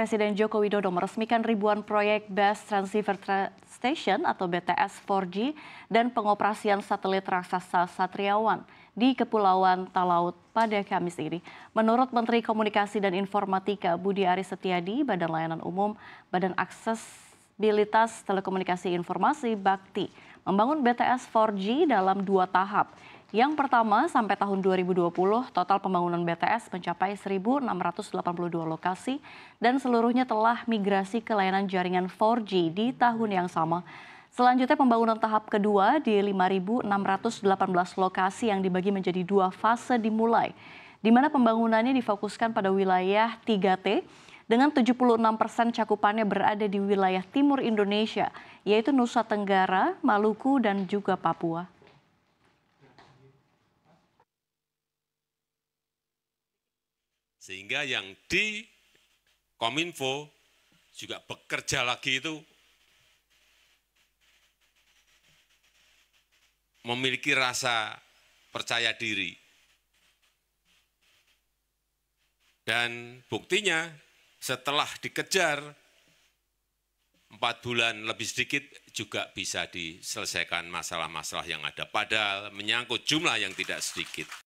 Presiden Joko Widodo meresmikan ribuan proyek Best Transceiver Station atau BTS 4G dan pengoperasian satelit raksasa Satriawan di Kepulauan Talaut pada Kamis ini. Menurut Menteri Komunikasi dan Informatika Budi Aris Setiadi, Badan Layanan Umum, Badan Aksesibilitas Telekomunikasi Informasi Bakti membangun BTS 4G dalam dua tahap yang pertama, sampai tahun 2020, total pembangunan BTS mencapai 1.682 lokasi dan seluruhnya telah migrasi ke layanan jaringan 4G di tahun yang sama. Selanjutnya pembangunan tahap kedua di 5.618 lokasi yang dibagi menjadi dua fase dimulai, di mana pembangunannya difokuskan pada wilayah 3T, dengan 76 persen cakupannya berada di wilayah timur Indonesia, yaitu Nusa Tenggara, Maluku, dan juga Papua. Sehingga yang di Kominfo juga bekerja lagi itu memiliki rasa percaya diri. Dan buktinya setelah dikejar, empat bulan lebih sedikit juga bisa diselesaikan masalah-masalah yang ada, padahal menyangkut jumlah yang tidak sedikit.